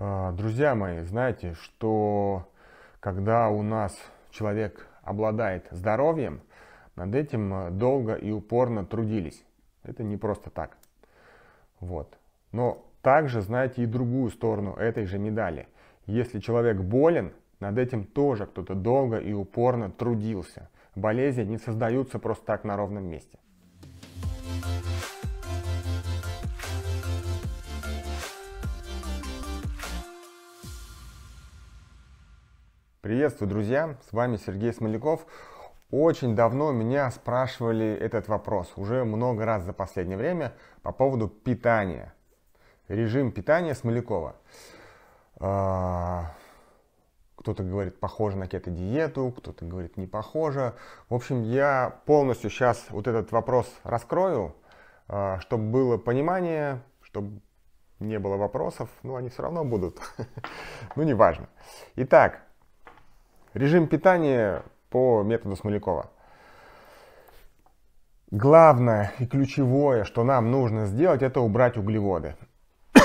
А, друзья мои, знаете, что когда у нас человек обладает здоровьем, над этим э, долго и упорно трудились. Это не просто так. Вот. Но также знаете и другую сторону этой же медали. Если человек болен, над этим тоже кто-то долго и упорно трудился. Болезни не создаются просто так на ровном месте. Приветствую, друзья! С вами Сергей Смоляков. Очень давно меня спрашивали этот вопрос, уже много раз за последнее время, по поводу питания. Режим питания Смолякова. А, кто-то говорит, похоже на какую-то диету кто-то говорит, не похоже. В общем, я полностью сейчас вот этот вопрос раскрою, а, чтобы было понимание, чтобы не было вопросов, но они все равно будут. Ну, неважно. Итак, Режим питания по методу Смолякова. Главное и ключевое, что нам нужно сделать, это убрать углеводы.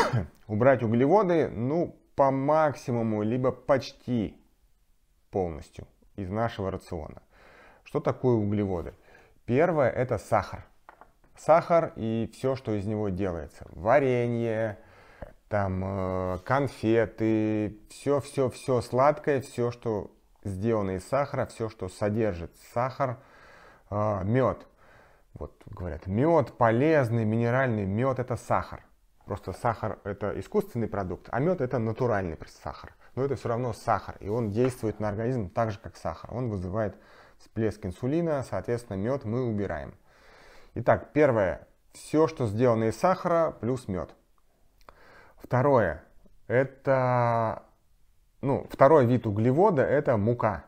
убрать углеводы, ну, по максимуму, либо почти полностью из нашего рациона. Что такое углеводы? Первое – это сахар. Сахар и все, что из него делается. Варенье, там, э, конфеты, все-все-все сладкое, все, что сделанный из сахара, все, что содержит сахар, а, мед. Вот говорят, мед полезный, минеральный мед это сахар. Просто сахар это искусственный продукт, а мед это натуральный сахар. Но это все равно сахар, и он действует на организм так же, как сахар. Он вызывает всплеск инсулина, соответственно, мед мы убираем. Итак, первое, все, что сделано из сахара, плюс мед. Второе, это ну, второй вид углевода – это мука.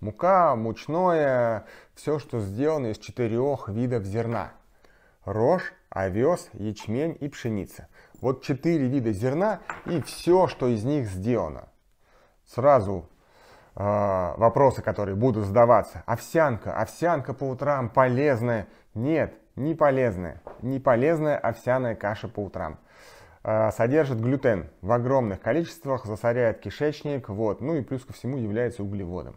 Мука, мучное, все, что сделано из четырех видов зерна. Рожь, овес, ячмень и пшеница. Вот четыре вида зерна и все, что из них сделано. Сразу э, вопросы, которые будут задаваться. Овсянка, овсянка по утрам полезная. Нет, не полезная. Не полезная овсяная каша по утрам. А, содержит глютен в огромных количествах, засоряет кишечник, вот, ну и плюс ко всему является углеводом.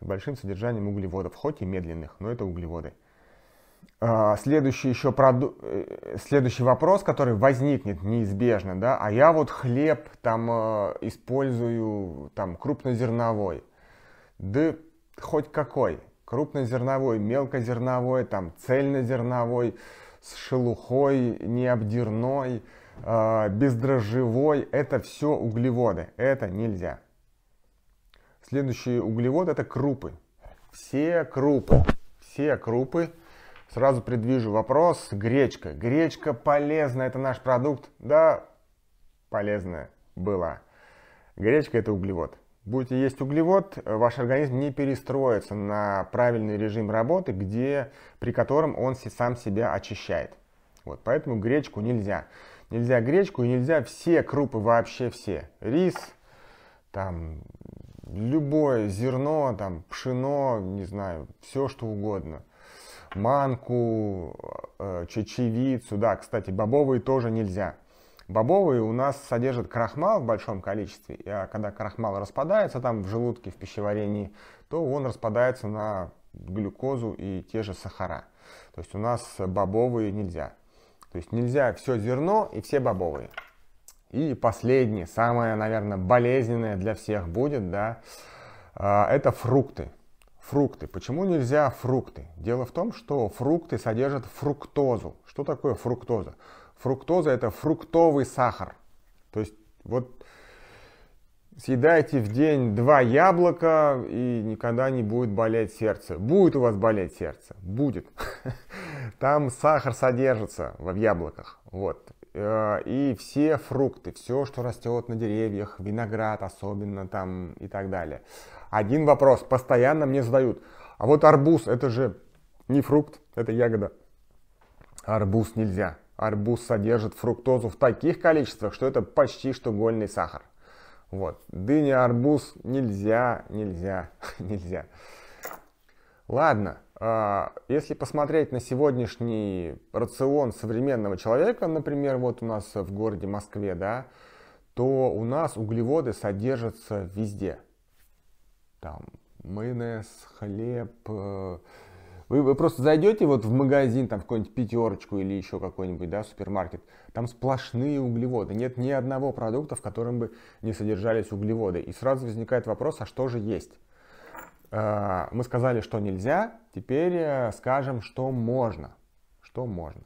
С большим содержанием углеводов, хоть и медленных, но это углеводы. А, следующий, еще проду... Э, следующий вопрос, который возникнет неизбежно, да, а я вот хлеб там э, использую там крупнозерновой. Да хоть какой, крупнозерновой, мелкозерновой, там цельнозерновой, с шелухой, необдирной, а, бездрожжевой, это все углеводы, это нельзя. следующий углевод это крупы. Все крупы, все крупы. Сразу предвижу вопрос, гречка. Гречка полезна, это наш продукт. Да, полезная была. Гречка это углевод. Будете есть углевод, ваш организм не перестроится на правильный режим работы, где, при котором он сам себя очищает. Вот, поэтому гречку нельзя. Нельзя гречку и нельзя все крупы вообще все. Рис, там, любое зерно, там, пшено, не знаю, все что угодно. Манку, э, чечевицу, да, кстати, бобовые тоже нельзя. Бобовые у нас содержат крахмал в большом количестве, а когда крахмал распадается там в желудке, в пищеварении, то он распадается на глюкозу и те же сахара. То есть у нас бобовые нельзя. То есть нельзя все зерно и все бобовые. И последнее, самое, наверное, болезненное для всех будет, да, а, это фрукты. Фрукты. Почему нельзя фрукты? Дело в том, что фрукты содержат фруктозу. Что такое фруктоза? Фруктоза это фруктовый сахар. То есть вот съедайте в день два яблока и никогда не будет болеть сердце. Будет у вас болеть сердце? Будет. Там сахар содержится в яблоках. Вот. Э, и все фрукты, все, что растет на деревьях, виноград особенно там и так далее. Один вопрос постоянно мне задают. А вот арбуз, это же не фрукт, это ягода. Арбуз нельзя. Арбуз содержит фруктозу в таких количествах, что это почти что гольный сахар. Вот. Дыня, арбуз нельзя, нельзя, нельзя. Ладно, а, если посмотреть на сегодняшний рацион современного человека, например, вот у нас в городе Москве, да, то у нас углеводы содержатся везде. Там майонез, хлеб. Э, вы, вы просто зайдете вот в магазин, там в какую-нибудь пятерочку или еще какой-нибудь, да, супермаркет, там сплошные углеводы. Нет ни одного продукта, в котором бы не содержались углеводы. И сразу возникает вопрос, а что же есть? Э, мы сказали, что нельзя, теперь э, скажем, что можно. Что можно.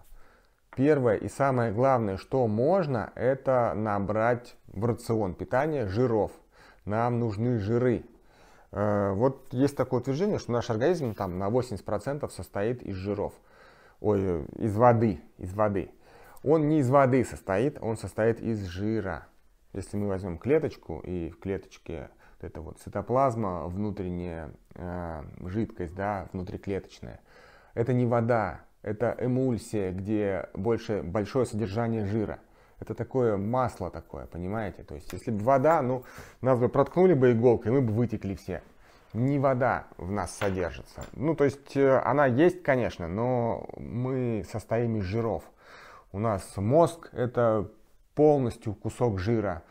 Первое и самое главное, что можно, это набрать в рацион питания жиров. Нам нужны жиры. Э, вот есть такое утверждение, что наш организм там на 80% состоит из жиров. Ой, из воды, из воды. Он не из воды состоит, он состоит из жира. Если мы возьмем клеточку и в клеточке это вот цитоплазма, внутренняя э, жидкость, да, внутриклеточная. Это не вода, это эмульсия, где больше большое содержание жира. Это такое масло такое, понимаете? То есть, если бы вода, ну, нас бы проткнули бы иголкой, мы бы вытекли все. Не вода в нас содержится. Ну, то есть, э, она есть, конечно, но мы состоим из жиров. У нас мозг – это полностью кусок жира.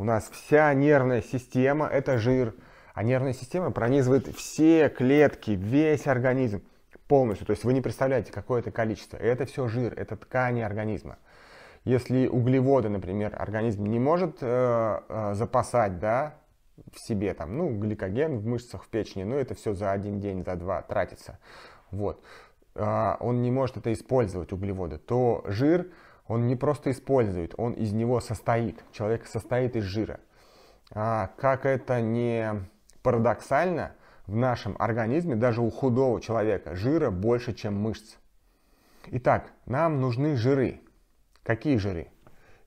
У нас вся нервная система – это жир, а нервная система пронизывает все клетки, весь организм полностью. То есть вы не представляете, какое это количество. Это все жир, это ткани организма. Если углеводы, например, организм не может э, э, запасать, да, в себе, там, ну, гликоген в мышцах, в печени, ну, это все за один день, за два тратится, вот, э, он не может это использовать, углеводы, то жир – он не просто использует, он из него состоит. Человек состоит из жира. А как это не парадоксально, в нашем организме даже у худого человека жира больше, чем мышц. Итак, нам нужны жиры. Какие жиры?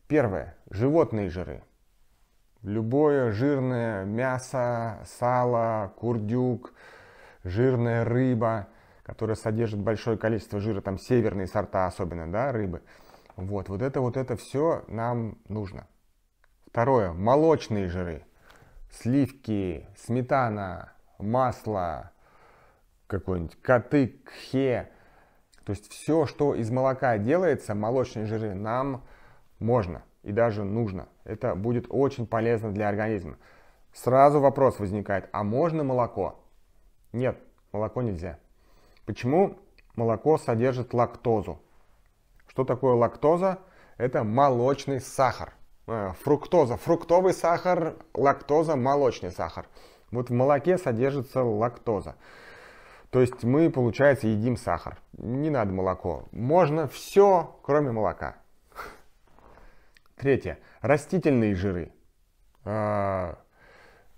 Первое. Животные жиры. Любое жирное мясо, сало, курдюк, жирная рыба, которая содержит большое количество жира, там северные сорта особенно, да, рыбы – вот, вот это вот это все нам нужно. Второе, молочные жиры. Сливки, сметана, масло, какой-нибудь катык, хе. То есть все, что из молока делается, молочные жиры, нам можно и даже нужно. Это будет очень полезно для организма. Сразу вопрос возникает, а можно молоко? Нет, молоко нельзя. Почему молоко содержит лактозу? Что такое лактоза? Это молочный сахар. Э, фруктоза, фруктовый сахар, лактоза, молочный сахар. Вот в молоке содержится лактоза. То есть мы, получается, едим сахар. Не надо молоко. Можно все, кроме молока. Третье. Растительные жиры. Э,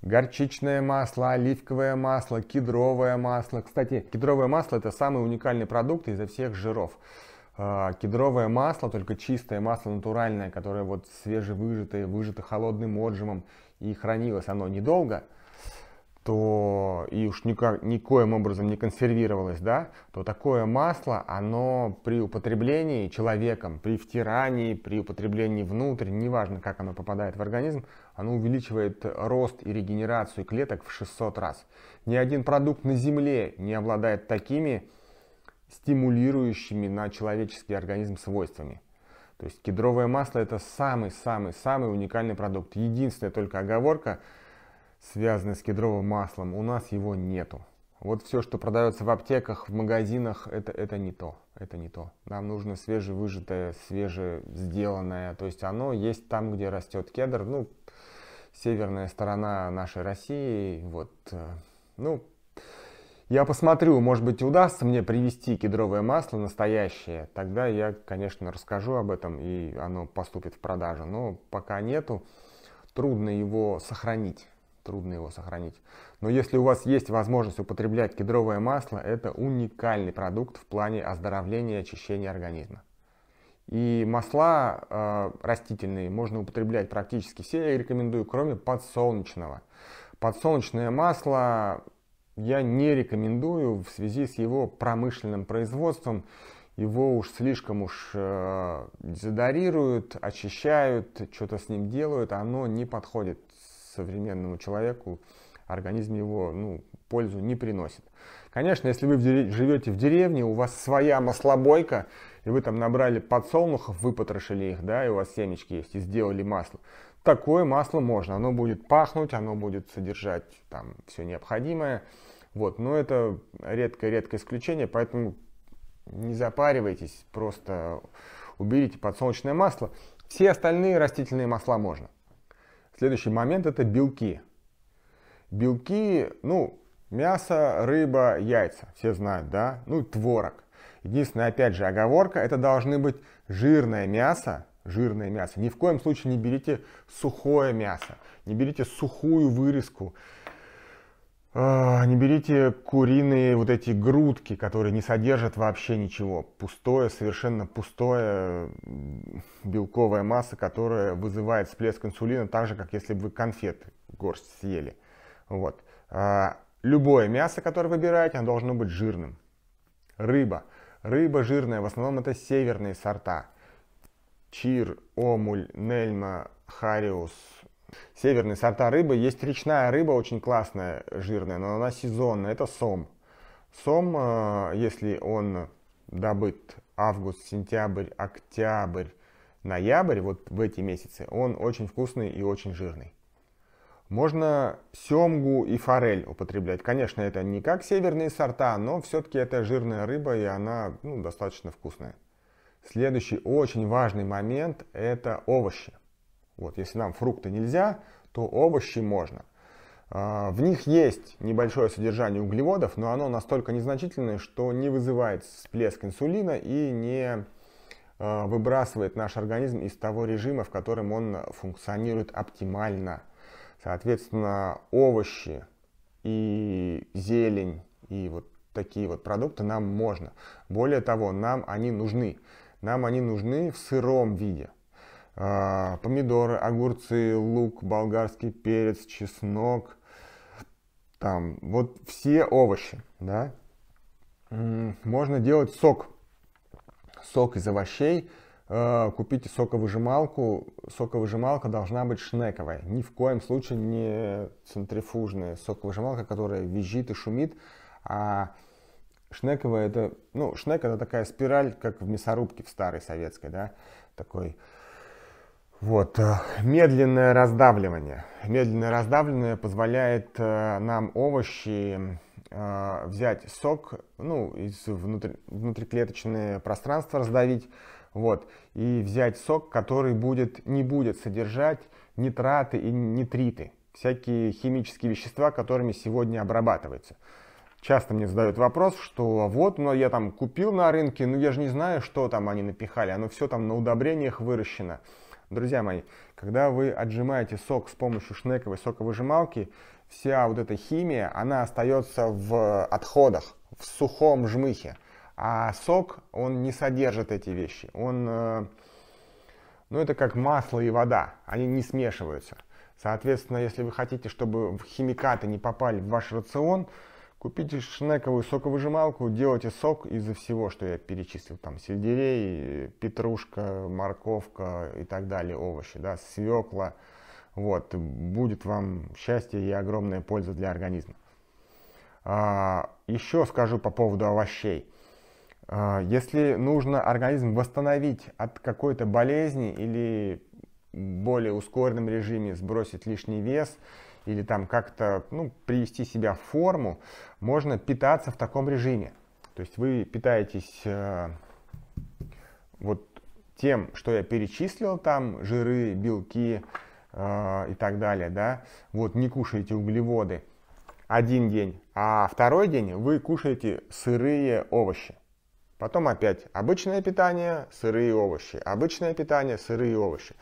горчичное масло, оливковое масло, кедровое масло. Кстати, кедровое масло это самый уникальный продукт из всех жиров. А, кедровое масло, только чистое масло натуральное, которое вот свежевыжатое, выжато холодным отжимом, и хранилось оно недолго, то и уж никак, никоим образом не консервировалось, да, то такое масло, оно при употреблении человеком, при втирании, при употреблении внутрь, неважно, как оно попадает в организм, оно увеличивает рост и регенерацию клеток в 600 раз. Ни один продукт на Земле не обладает такими стимулирующими на человеческий организм свойствами. То есть кедровое масло это самый-самый-самый уникальный продукт. Единственная только оговорка, связанная с кедровым маслом, у нас его нету. Вот все, что продается в аптеках, в магазинах, это, это не то. Это не то. Нам нужно свежевыжатое, свеже сделанное. То есть оно есть там, где растет кедр. Ну, северная сторона нашей России. Вот, э, ну, я посмотрю, может быть, удастся мне привести кедровое масло настоящее. Тогда я, конечно, расскажу об этом, и оно поступит в продажу. Но пока нету, трудно его сохранить. Трудно его сохранить. Но если у вас есть возможность употреблять кедровое масло, это уникальный продукт в плане оздоровления и очищения организма. И масла э, растительные можно употреблять практически все, я рекомендую, кроме подсолнечного. Подсолнечное масло я не рекомендую в связи с его промышленным производством. Его уж слишком уж дезодорируют, э, очищают, что-то с ним делают. Оно не подходит современному человеку. Организм его ну, пользу не приносит. Конечно, если вы живете в деревне, у вас своя маслобойка, и вы там набрали подсолнухов, выпотрошили их, да, и у вас семечки есть, и сделали масло, такое масло можно. Оно будет пахнуть, оно будет содержать там все необходимое. Вот, но это редкое-редкое исключение, поэтому не запаривайтесь, просто уберите подсолнечное масло. Все остальные растительные масла можно. Следующий момент это белки. Белки, ну, мясо, рыба, яйца, все знают, да? Ну, творог. Единственное, опять же, оговорка, это должны быть жирное мясо, жирное мясо. Ни в коем случае не берите сухое мясо, не берите сухую вырезку, а, не берите куриные вот эти грудки, которые не содержат вообще ничего. Пустое, совершенно пустое белковая масса, которая вызывает всплеск инсулина, так же, как если бы вы конфеты горсть съели. Вот. А, любое мясо, которое выбираете, оно должно быть жирным. Рыба. Рыба жирная, в основном это северные сорта чир, омуль, нельма, хариус. Северные сорта рыбы. Есть речная рыба, очень классная, жирная, но она сезонная. Это сом. Сом, э, если он добыт август, сентябрь, октябрь, ноябрь, вот в эти месяцы, он очень вкусный и очень жирный. Можно семгу и форель употреблять. Конечно, это не как северные сорта, но все-таки это жирная рыба, и она ну, достаточно вкусная. Следующий очень важный момент – это овощи. Вот, если нам фрукты нельзя, то овощи можно. А, в них есть небольшое содержание углеводов, но оно настолько незначительное, что не вызывает всплеск инсулина и не а, выбрасывает наш организм из того режима, в котором он функционирует оптимально. Соответственно, овощи и зелень и вот такие вот продукты нам можно. Более того, нам они нужны. Нам они нужны в сыром виде. А, помидоры, огурцы, лук, болгарский перец, чеснок, там, вот все овощи, да. Можно делать сок, сок из овощей, а, купите соковыжималку. Соковыжималка должна быть шнековая. Ни в коем случае не центрифужная соковыжималка, которая визжит и шумит, а Шнековая это, ну, шнек это такая спираль, как в мясорубке в старой советской, да, такой вот, э, медленное раздавливание. Медленное раздавливание позволяет э, нам овощи э, взять сок, ну, из внутри, внутриклеточное пространство раздавить, вот, и взять сок, который будет, не будет содержать нитраты и нитриты, всякие химические вещества, которыми сегодня обрабатывается часто мне задают вопрос, что вот, но ну, я там купил на рынке, но ну, я же не знаю, что там они напихали, оно все там на удобрениях выращено. Друзья мои, когда вы отжимаете сок с помощью шнековой соковыжималки, вся вот эта химия, она остается в отходах, в сухом жмыхе. А сок, он не содержит эти вещи. Он, э, ну это как масло и вода, они не смешиваются. Соответственно, если вы хотите, чтобы химикаты не попали в ваш рацион, Купите шнековую соковыжималку, делайте сок из всего, что я перечислил, там сельдерей, петрушка, морковка и так далее, овощи, да, свекла, вот, будет вам счастье и огромная польза для организма. А, еще скажу по поводу овощей. А, если нужно организм восстановить от какой-то болезни или более ускоренном режиме сбросить лишний вес – или там как-то ну, привести себя в форму, можно питаться в таком режиме. То есть вы питаетесь э, вот тем, что я перечислил там, жиры, белки э, и так далее, да, вот не кушаете углеводы один день, а второй день вы кушаете сырые овощи. Потом опять обычное питание, сырые овощи, обычное питание, сырые овощи.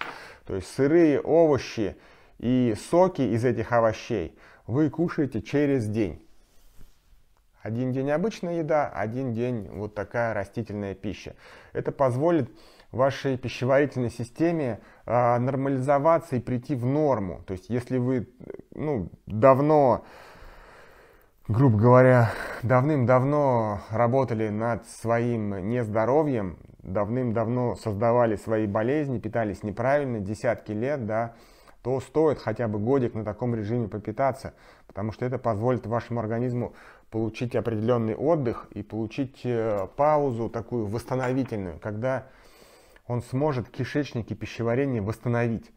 То есть сырые овощи и соки из этих овощей вы кушаете через день. Один день обычная еда, один день вот такая растительная пища. Это позволит вашей пищеварительной системе э, нормализоваться и прийти в норму. То есть, если вы ну, давно, грубо говоря, давным-давно работали над своим нездоровьем, давным-давно создавали свои болезни, питались неправильно десятки лет, да, то стоит хотя бы годик на таком режиме попитаться, потому что это позволит вашему организму получить определенный отдых и получить э, паузу такую восстановительную, когда он сможет кишечник и пищеварение восстановить.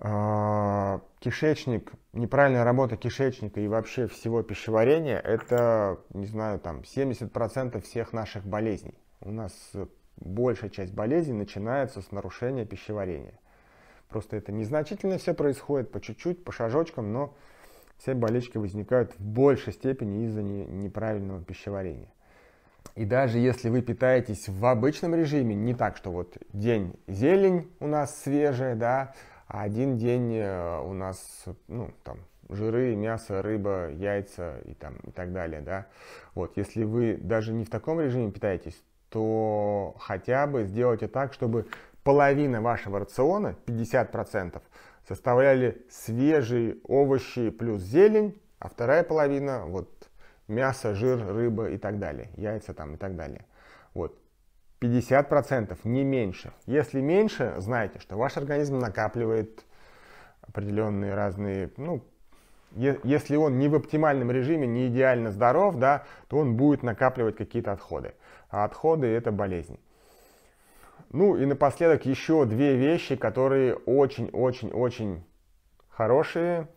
А, кишечник, неправильная работа кишечника и вообще всего пищеварения, это, не знаю, там 70% всех наших болезней. У нас большая часть болезней начинается с нарушения пищеварения. Просто это незначительно все происходит, по чуть-чуть, по шажочкам, но все болячки возникают в большей степени из-за неправильного пищеварения. И даже если вы питаетесь в обычном режиме, не так, что вот день зелень у нас свежая, да, а один день э, у нас, ну, там, жиры, мясо, рыба, яйца и, там, и так далее, да. Вот, если вы даже не в таком режиме питаетесь, то хотя бы сделайте так, чтобы половина вашего рациона, 50%, составляли свежие овощи плюс зелень, а вторая половина вот мясо, жир, рыба и так далее, яйца там и так далее. Вот. 50% не меньше. Если меньше, знайте, что ваш организм накапливает определенные разные, ну, если он не в оптимальном режиме, не идеально здоров, да, то он будет накапливать какие-то отходы. А отходы это болезнь. Ну и напоследок еще две вещи, которые очень-очень-очень хорошие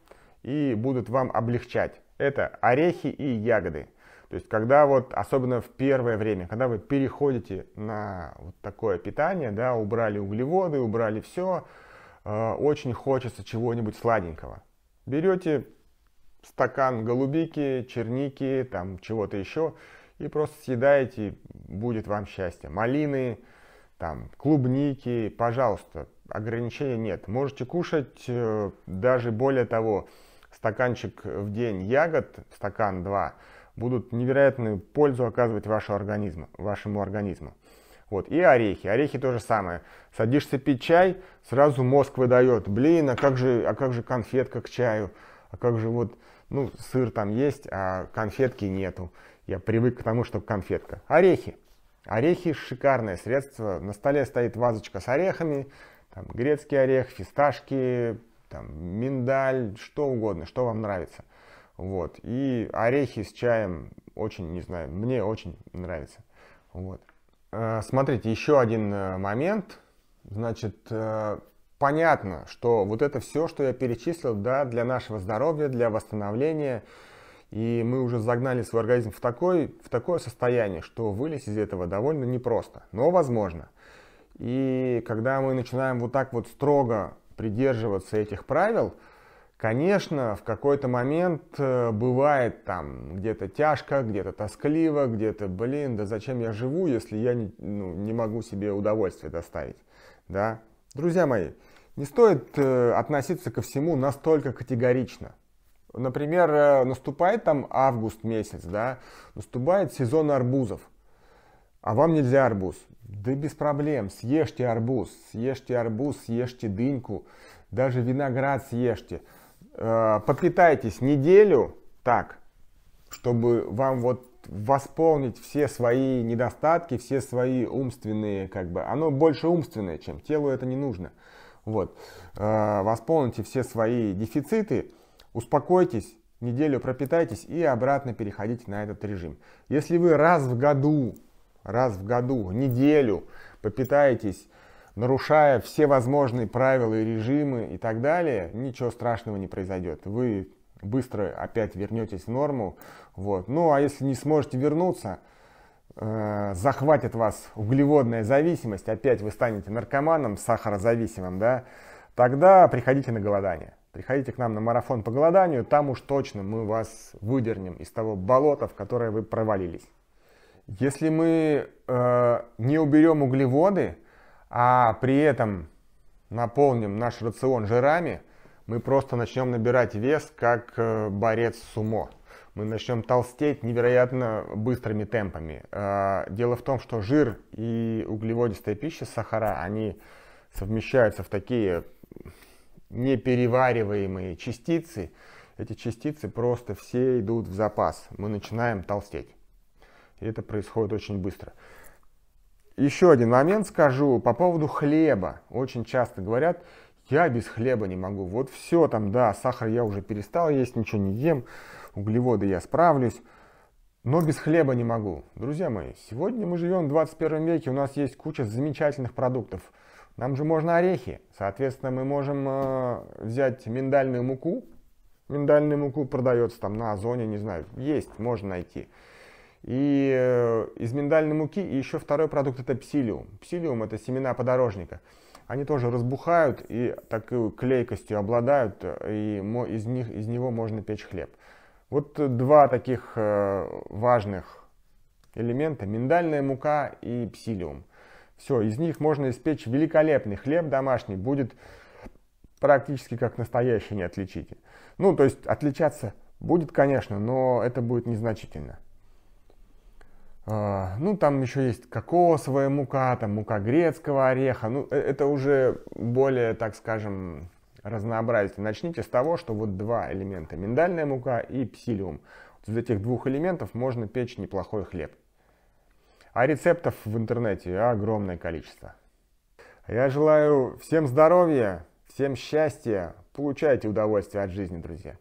и будут вам облегчать. Это орехи и ягоды. То есть, когда вот, особенно в первое время, когда вы переходите на вот такое питание, да, убрали углеводы, убрали все, э, очень хочется чего-нибудь сладенького. Берете стакан голубики, черники, там чего-то еще, и просто съедаете, будет вам счастье. Малины, там, клубники, пожалуйста, ограничений нет. Можете кушать э, даже более того, стаканчик в день ягод, стакан 2, будут невероятную пользу оказывать вашему организму. Вашему организму. Вот. И орехи. Орехи то же самое. Садишься пить чай, сразу мозг выдает. Блин, а как же, а как же конфетка к чаю? А как же вот, ну, сыр там есть, а конфетки нету. Я привык к тому, что конфетка. Орехи. Орехи – шикарное средство. На столе стоит вазочка с орехами, там, грецкий орех, фисташки, там, миндаль, что угодно, что вам нравится. Вот. И орехи с чаем очень, не знаю, мне очень нравится. Вот. Э, смотрите, еще один э, момент. Значит, э, понятно, что вот это все, что я перечислил, да, для нашего здоровья, для восстановления – и мы уже загнали свой организм в, такой, в такое состояние, что вылезть из этого довольно непросто, но возможно. И когда мы начинаем вот так вот строго придерживаться этих правил, конечно, в какой-то момент э, бывает там где-то тяжко, где-то тоскливо, где-то, блин, да зачем я живу, если я не, ну, не могу себе удовольствие доставить. Да? Друзья мои, не стоит э, относиться ко всему настолько категорично. Например, э, наступает там август месяц, да, наступает сезон арбузов, а вам нельзя арбуз. Да без проблем, съешьте арбуз, съешьте арбуз, съешьте дыньку, даже виноград съешьте. Э, Попитайтесь неделю так, чтобы вам вот восполнить все свои недостатки, все свои умственные, как бы, оно больше умственное, чем телу это не нужно. Вот, э, восполните все свои дефициты, Успокойтесь, неделю пропитайтесь и обратно переходите на этот режим. Если вы раз в году, раз в году, неделю попитаетесь, нарушая все возможные правила и режимы и так далее, ничего страшного не произойдет. Вы быстро опять вернетесь в норму. Вот. Ну а если не сможете вернуться, э, захватит вас углеводная зависимость, опять вы станете наркоманом, сахарозависимым, да, тогда приходите на голодание. Приходите к нам на марафон по голоданию, там уж точно мы вас выдернем из того болота, в которое вы провалились. Если мы э, не уберем углеводы, а при этом наполним наш рацион жирами, мы просто начнем набирать вес, как э, борец сумо. Мы начнем толстеть невероятно быстрыми темпами. Э, дело в том, что жир и углеводистая пища, сахара, они совмещаются в такие неперевариваемые частицы, эти частицы просто все идут в запас. Мы начинаем толстеть. И это происходит очень быстро. Еще один момент скажу по поводу хлеба. Очень часто говорят, я без хлеба не могу. Вот все там, да, сахар я уже перестал есть, ничего не ем, углеводы я справлюсь, но без хлеба не могу. Друзья мои, сегодня мы живем в 21 веке, у нас есть куча замечательных продуктов – нам же можно орехи. Соответственно, мы можем э, взять миндальную муку. Миндальную муку продается там на Озоне, не знаю, есть, можно найти. И э, из миндальной муки и еще второй продукт это псилиум. Псилиум это семена подорожника. Они тоже разбухают и такой клейкостью обладают, э, и из, них, из него можно печь хлеб. Вот два таких э, важных элемента, миндальная мука и псилиум. Все, из них можно испечь великолепный хлеб домашний, будет практически как настоящий, не отличите. Ну, то есть отличаться будет, конечно, но это будет незначительно. А, ну, там еще есть кокосовая мука, там мука грецкого ореха. Ну, э, это уже более, так скажем, разнообразие. Начните с того, что вот два элемента. Миндальная мука и псилиум. Вот из этих двух элементов можно печь неплохой хлеб. А рецептов в интернете огромное количество. Я желаю всем здоровья, всем счастья. Получайте удовольствие от жизни, друзья.